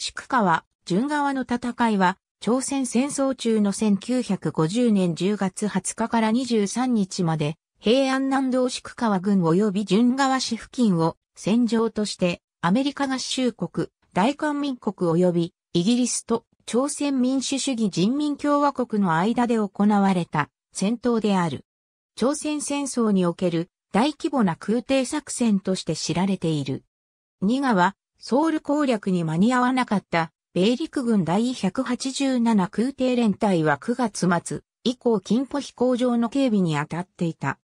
宿川、順川の戦いは、朝鮮戦争中の1950年10月20日から23日まで、平安南道宿川軍及び順川市付近を戦場として、アメリカ合衆国、大韓民国及びイギリスと朝鮮民主主義人民共和国の間で行われた戦闘である。朝鮮戦争における大規模な空挺作戦として知られている。川、ソウル攻略に間に合わなかった米陸軍第187空挺連隊は9月末以降金浦飛行場の警備に当たっていた。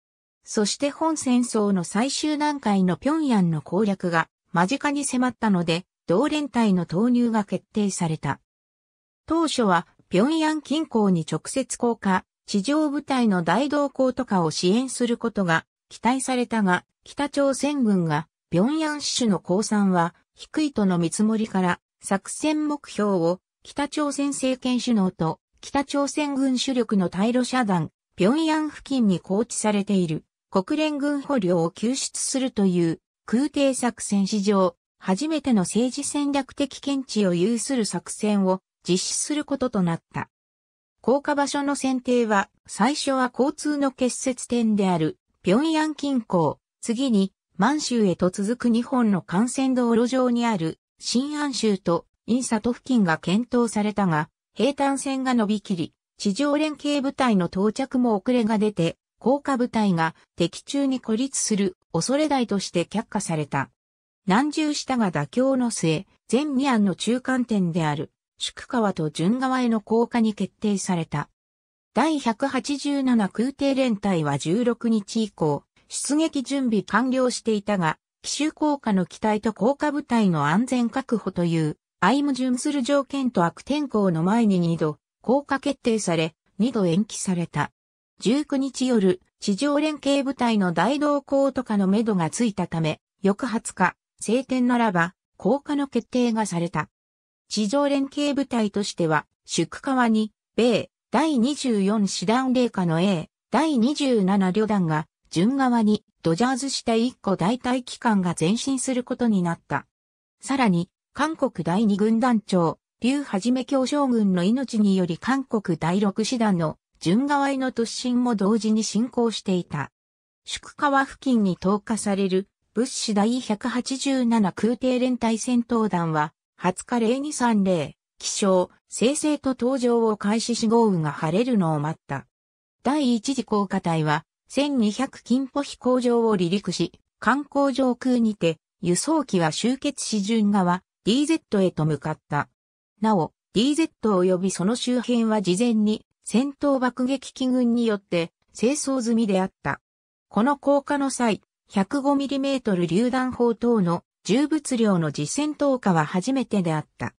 そして本戦争の最終段階の平壌の攻略が間近に迫ったので、同連隊の投入が決定された。当初は平壌近郊に直接降下、地上部隊の大動向とかを支援することが期待されたが、北朝鮮軍が平壌支首の降参は低いとの見積もりから作戦目標を北朝鮮政権首脳と北朝鮮軍主力の対路遮断、平壌付近に構置されている国連軍捕虜を救出するという空挺作戦史上初めての政治戦略的見地を有する作戦を実施することとなった。降下場所の選定は最初は交通の結節点である平壌近郊、次に満州へと続く日本の幹線道路上にある、新安州とインサト付近が検討されたが、平坦線が伸びきり、地上連携部隊の到着も遅れが出て、降下部隊が敵中に孤立する恐れ台として却下された。南重下が妥協の末、全二案の中間点である、宿川と順川への降下に決定された。第187空挺連隊は16日以降、出撃準備完了していたが、奇襲効果の機体と降下部隊の安全確保という、相矛盾する条件と悪天候の前に2度、降下決定され、2度延期された。19日夜、地上連携部隊の大動向とかの目処がついたため、翌20日、晴天ならば、降下の決定がされた。地上連携部隊としては、宿川に、米、第24師団霊下の A、第27旅団が、順側にドジャーズ死体1個大替機関が前進することになった。さらに、韓国第2軍団長、劉はじめ教将軍の命により韓国第6師団の順側への突進も同時に進行していた。宿川付近に投下される物資第187空挺連隊戦闘団は、20日零2 3 0気象、生成と登場を開始し豪雨が晴れるのを待った。第1次降下隊は、1200金歩飛行場を離陸し、観光上空にて、輸送機は集結し順側、DZ へと向かった。なお、DZ 及びその周辺は事前に戦闘爆撃機群によって清掃済みであった。この降下の際、105mm 榴弾砲等の重物量の実戦投下は初めてであった。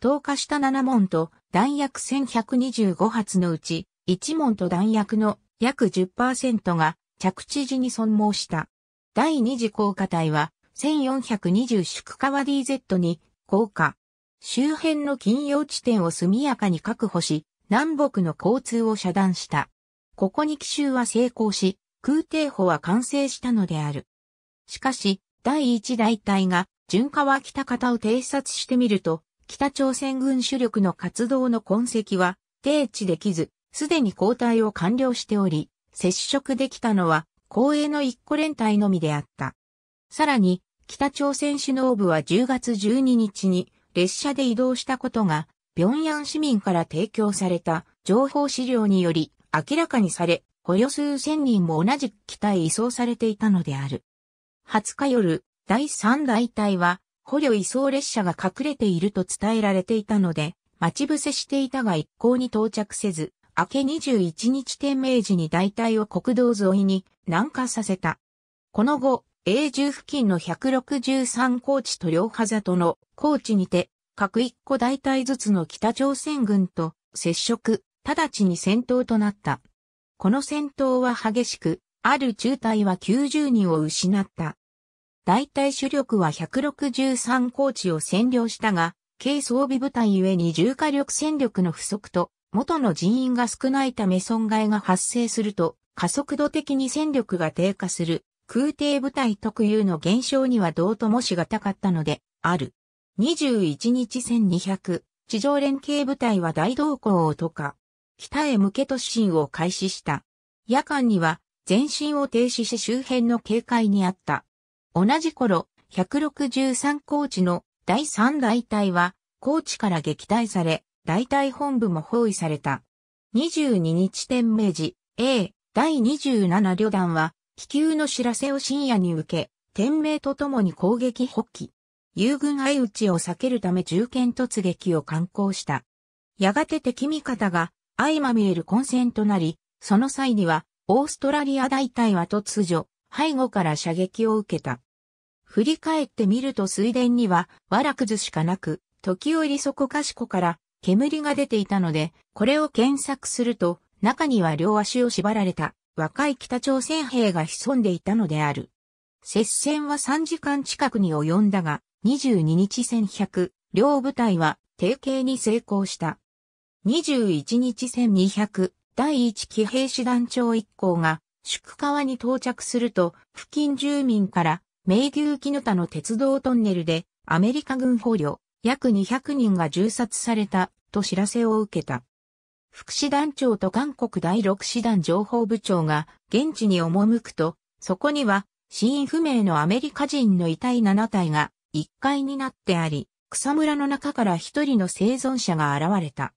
投下した7門と弾薬1125発のうち、1門と弾薬の約10%が着地時に損耗した。第二次降下帯は1420宿川 DZ に降下。周辺の金曜地点を速やかに確保し、南北の交通を遮断した。ここに奇襲は成功し、空挺補は完成したのである。しかし、第一大隊が、順川北方を偵察してみると、北朝鮮軍主力の活動の痕跡は、定置できず、すでに交代を完了しており、接触できたのは、公営の一個連隊のみであった。さらに、北朝鮮首脳部は10月12日に列車で移動したことが、平壌市民から提供された情報資料により明らかにされ、およ数千人も同じ機体移送されていたのである。20日夜、第3大隊は、捕虜移送列車が隠れていると伝えられていたので、待ち伏せしていたが一向に到着せず、明け21日天明時に大隊を国道沿いに南下させた。この後、永住付近の163高地と両端との高地にて、各一個大隊ずつの北朝鮮軍と接触、直ちに戦闘となった。この戦闘は激しく、ある中隊は90人を失った。大隊主力は163高地を占領したが、軽装備部隊ゆえに重火力戦力の不足と元の人員が少ないため損害が発生すると、加速度的に戦力が低下する空挺部隊特有の減少にはどうともしがたかったので、ある。21日1200、地上連携部隊は大動向をとか、北へ向け突進を開始した。夜間には前進を停止し周辺の警戒にあった。同じ頃、163高地の第3大隊は高地から撃退され、大隊本部も包囲された。22日天明時、A、第27旅団は、気球の知らせを深夜に受け、天明と共に攻撃発起。友軍相打ちを避けるため重剣突撃を敢行した。やがて敵味方が相まみえる混戦となり、その際には、オーストラリア大隊は突如、背後から射撃を受けた。振り返ってみると水田には、わらくずしかなく、時折そこかしこから、煙が出ていたので、これを検索すると、中には両足を縛られた若い北朝鮮兵が潜んでいたのである。接戦は3時間近くに及んだが、22日戦100、両部隊は提携に成功した。21日戦200、第1騎兵師団長一行が、宿川に到着すると、付近住民から、名牛木の田の鉄道トンネルで、アメリカ軍捕虜、約200人が銃殺されたと知らせを受けた。副師団長と韓国第6師団情報部長が現地に赴くと、そこには死因不明のアメリカ人の遺体7体が1階になってあり、草むらの中から一人の生存者が現れた。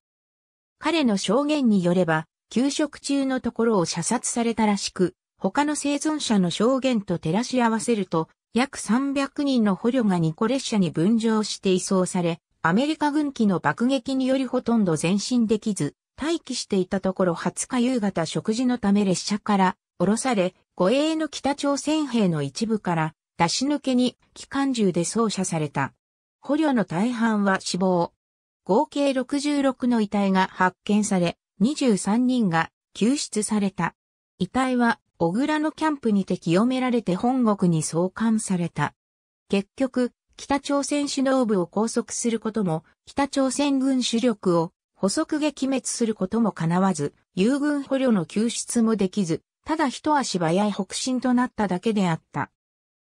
彼の証言によれば、給食中のところを射殺されたらしく、他の生存者の証言と照らし合わせると、約300人の捕虜が2個列車に分乗して移送され、アメリカ軍機の爆撃によりほとんど前進できず、待機していたところ20日夕方食事のため列車から降ろされ、護衛の北朝鮮兵の一部から出し抜けに機関銃で操射された。捕虜の大半は死亡。合計66の遺体が発見され、23人が救出された。遺体は小倉のキャンプにて清められて本国に送還された。結局、北朝鮮首脳部を拘束することも、北朝鮮軍主力を捕捉撃滅することも叶わず、友軍捕虜の救出もできず、ただ一足早い北進となっただけであった。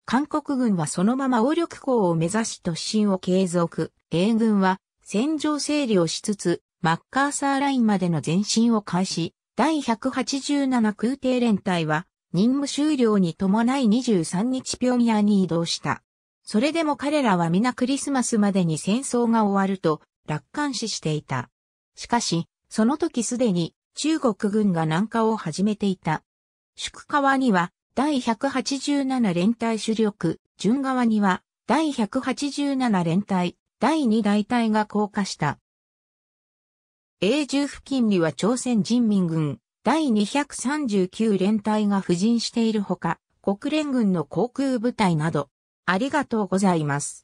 韓国軍はそのまま王力港を目指し突進を継続。英軍は戦場整理をしつつ、マッカーサーラインまでの前進を開始、第187空挺連隊は任務終了に伴い23日平壌に移動した。それでも彼らは皆クリスマスまでに戦争が終わると楽観視していた。しかし、その時すでに中国軍が南下を始めていた。宿川には第187連隊主力、順川には第187連隊、第2大隊が降下した。永住付近には朝鮮人民軍第239連隊が布陣しているほか、国連軍の航空部隊など、ありがとうございます。